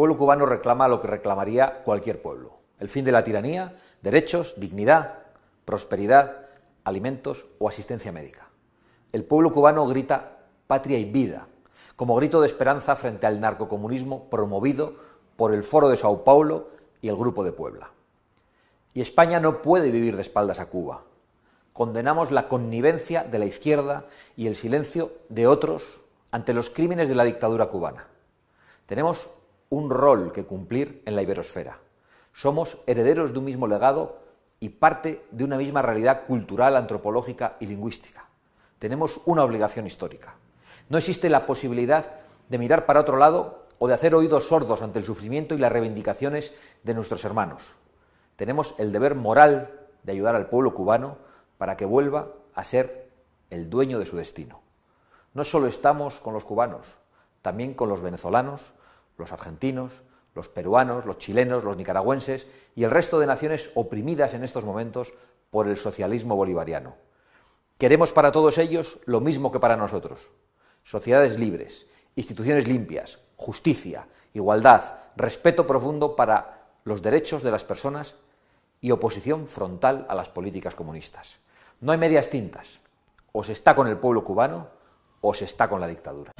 El pueblo cubano reclama lo que reclamaría cualquier pueblo. El fin de la tiranía, derechos, dignidad, prosperidad, alimentos o asistencia médica. El pueblo cubano grita patria y vida, como grito de esperanza frente al narcocomunismo promovido por el Foro de Sao Paulo y el Grupo de Puebla. Y España no puede vivir de espaldas a Cuba. Condenamos la connivencia de la izquierda y el silencio de otros ante los crímenes de la dictadura cubana. Tenemos un rol que cumplir en la iberosfera. Somos herederos de un mismo legado y parte de una misma realidad cultural, antropológica y lingüística. Tenemos una obligación histórica. No existe la posibilidad de mirar para otro lado o de hacer oídos sordos ante el sufrimiento y las reivindicaciones de nuestros hermanos. Tenemos el deber moral de ayudar al pueblo cubano para que vuelva a ser el dueño de su destino. No solo estamos con los cubanos, también con los venezolanos, los argentinos, los peruanos, los chilenos, los nicaragüenses y el resto de naciones oprimidas en estos momentos por el socialismo bolivariano. Queremos para todos ellos lo mismo que para nosotros. Sociedades libres, instituciones limpias, justicia, igualdad, respeto profundo para los derechos de las personas y oposición frontal a las políticas comunistas. No hay medias tintas. O se está con el pueblo cubano o se está con la dictadura.